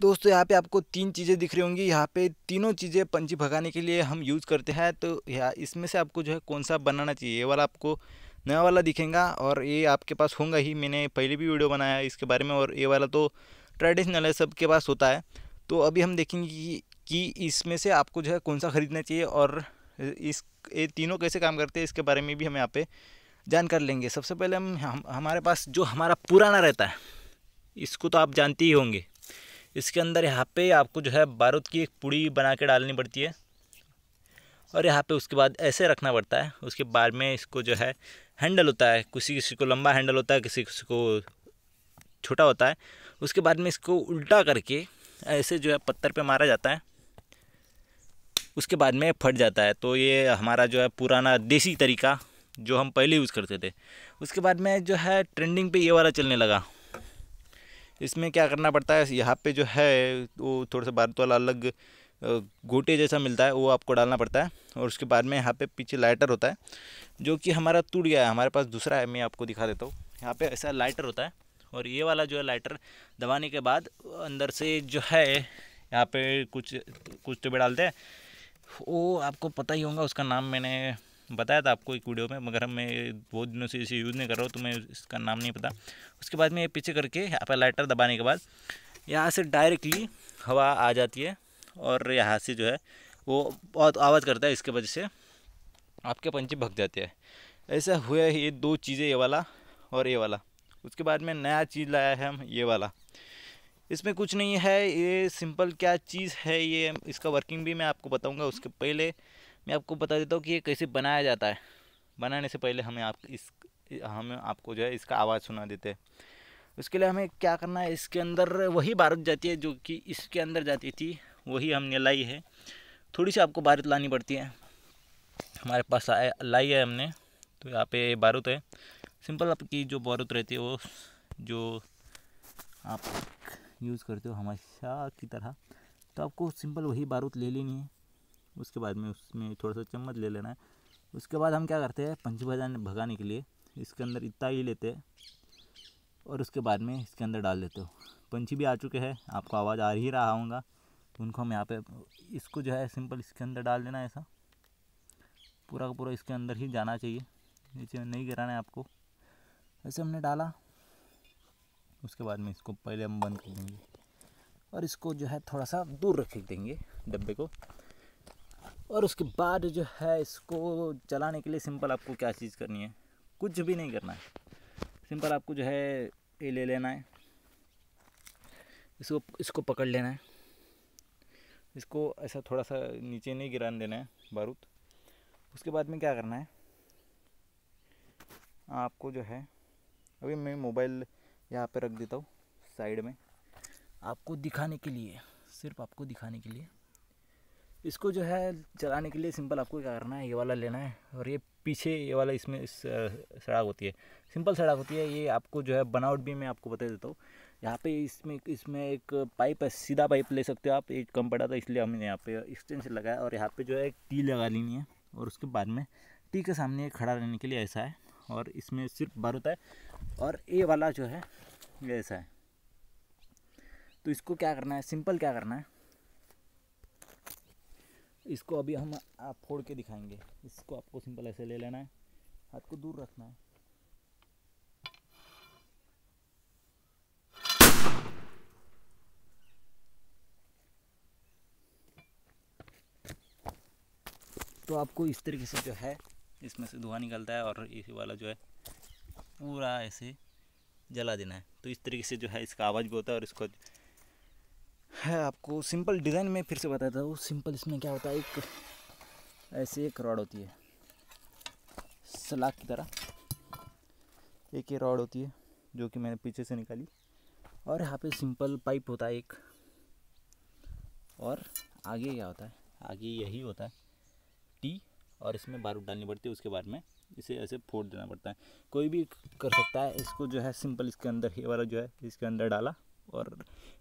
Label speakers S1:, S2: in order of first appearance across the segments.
S1: दोस्तों यहाँ पे आपको तीन चीज़ें दिख रही होंगी यहाँ पे तीनों चीज़ें पंछी भगाने के लिए हम यूज़ करते हैं तो यहाँ इसमें से आपको जो है कौन सा बनाना चाहिए ये वाला आपको नया वाला दिखेगा और ये आपके पास होगा ही मैंने पहले भी वीडियो बनाया इसके बारे में और ये वाला तो ट्रेडिशनल है सबके पास होता है तो अभी हम देखेंगे कि, इसमें से आपको जो है कौन सा ख़रीदना चाहिए और इस ये तीनों कैसे काम करते हैं इसके बारे में भी हम यहाँ पे जानकारी लेंगे सबसे पहले हम हमारे पास जो हमारा पुराना रहता है इसको तो आप जानते ही होंगे इसके अंदर यहाँ पे आपको जो है बारूद की एक पुड़ी बना के डालनी पड़ती है और यहाँ पे उसके बाद ऐसे रखना पड़ता है उसके बाद में इसको जो है हैंडल होता है किसी किसी को लंबा हैंडल होता है किसी किसी को छोटा होता है उसके बाद में इसको उल्टा करके ऐसे जो है पत्थर पर मारा जाता है उसके बाद में फट जाता है तो ये हमारा जो है पुराना देसी तरीका जो हम पहले यूज़ करते थे उसके बाद में जो है ट्रेंडिंग पे ये वाला चलने लगा इसमें क्या करना पड़ता है यहाँ पे जो है वो थोड़ा सा भारत तो वाला अलग गोटे जैसा मिलता है वो आपको डालना पड़ता है और उसके बाद में यहाँ पे पीछे लाइटर होता है जो कि हमारा टूट गया है हमारे पास दूसरा है मैं आपको दिखा देता हूँ यहाँ पे ऐसा लाइटर होता है और ये वाला जो है लाइटर दबाने के बाद अंदर से जो है यहाँ पे कुछ कुछ टुबे डालते हैं वो आपको पता ही होगा उसका नाम मैंने बताया था आपको एक वीडियो में मगर मैं बहुत दिनों से इसे यूज़ नहीं कर रहा हूँ तो मैं इसका नाम नहीं पता उसके बाद में ये पीछे करके यहाँ पर लाइटर दबाने के बाद यहाँ से डायरेक्टली हवा आ जाती है और यहाँ से जो है वो बहुत आवाज़ करता है इसके वजह से आपके पंछी भग जाते हैं ऐसा हुआ है ये दो चीज़ें ये वाला और ये वाला उसके बाद में नया चीज़ लाया है हम ये वाला इसमें कुछ नहीं है ये सिंपल क्या चीज़ है ये इसका वर्किंग भी मैं आपको बताऊंगा उसके पहले मैं आपको बता देता हूँ कि ये कैसे बनाया जाता है बनाने से पहले हमें आप इस हम आपको जो है इसका आवाज़ सुना देते हैं उसके लिए हमें क्या करना है इसके अंदर वही भारत जाती है जो कि इसके अंदर जाती थी वही हमने लाई है थोड़ी सी आपको बारूद लानी पड़ती है हमारे पास आए लाई है हमने तो यहाँ पे बारूद है सिंपल आपकी जो बारूद रहती है वो जो आप यूज़ करते हो हमेशा की तरह तो आपको सिंपल वही बारूद ले लेनी है उसके बाद में उसमें थोड़ा सा चम्मच ले लेना है उसके बाद हम क्या करते हैं पंच भजन भगाने के लिए इसके अंदर इतना ही लेते हैं और उसके बाद में इसके अंदर डाल देते हो पंछी भी आ चुके हैं आपको आवाज़ आ ही रहा होगा तो उनको हम यहाँ पे इसको जो है सिंपल इसके अंदर डाल देना ऐसा पूरा का पूरा इसके अंदर ही जाना चाहिए नीचे नहीं गिराना है आपको ऐसे हमने डाला उसके बाद में इसको पहले हम बंद कर देंगे और इसको जो है थोड़ा सा दूर रख देंगे डब्बे को और उसके बाद जो है इसको चलाने के लिए सिंपल आपको क्या चीज़ करनी है कुछ भी नहीं करना है सिंपल आपको जो है ये ले लेना है इसको इसको पकड़ लेना है इसको ऐसा थोड़ा सा नीचे नहीं गिरा देना है बारूद उसके बाद में क्या करना है आपको जो है अभी मैं मोबाइल यहाँ पे रख देता हूँ साइड में आपको दिखाने के लिए सिर्फ आपको दिखाने के लिए इसको जो है चलाने के लिए सिंपल आपको क्या करना है ये वाला लेना है और ये पीछे ये वाला इसमें इस सड़क होती है सिंपल सड़क होती है ये आपको जो है बनावट भी मैं आपको बता देता हूँ यहाँ पे इसमें इसमें एक पाइप है सीधा पाइप ले सकते हो आप एक कम पड़ा था इसलिए हमने यहाँ पे एक्सटेंशन लगाया और यहाँ पे जो है एक टी लगा लेनी है और उसके बाद में टी के सामने खड़ा रहने के लिए ऐसा है और इसमें सिर्फ बार होता है और ए वाला जो है ऐसा है तो इसको क्या करना है सिंपल क्या करना है इसको अभी हम आप फोड़ के दिखाएंगे इसको आपको सिंपल ऐसे ले लेना है हाथ को दूर रखना है तो आपको इस तरीके से जो है इसमें से धुआं निकलता है और इसी वाला जो है पूरा ऐसे जला देना है तो इस तरीके से जो है इसका आवाज़ भी होता है और इसको है आपको सिंपल डिज़ाइन में फिर से बताता हूँ सिंपल इसमें क्या होता है एक ऐसे एक रॉड होती है सलाख की तरह एक ये रॉड होती है जो कि मैंने पीछे से निकाली और यहाँ पे सिंपल पाइप होता है एक और आगे क्या होता है आगे यही होता है टी और इसमें बारूद डालनी पड़ती है उसके बाद में इसे ऐसे फोड़ देना पड़ता है कोई भी कर सकता है इसको जो है सिंपल इसके अंदर ही वाला जो है इसके अंदर डाला और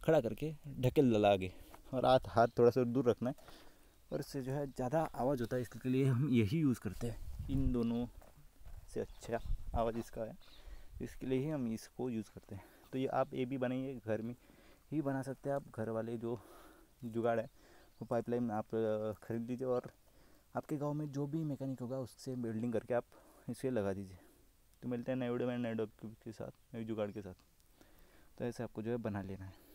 S1: खड़ा करके ढकेल लला आगे और हाथ हाथ थोड़ा सा दूर रखना है और इससे जो है ज़्यादा आवाज़ होता है इसके लिए हम यही यूज़ करते हैं इन दोनों से अच्छा आवाज़ इसका है इसके लिए ही हम इसको यूज़ करते हैं तो ये आप ये भी बनाइए घर में ही बना सकते हैं आप घर वाले जो जुगाड़ है वो पाइपलाइन आप खरीद लीजिए और आपके गांव में जो भी मैकेनिक होगा उससे बिल्डिंग करके आप इसे लगा दीजिए तो मिलते हैं नए वीडियो में नए डॉक्यूमेंट के साथ नए जुगाड़ के साथ तो ऐसे आपको जो है बना लेना है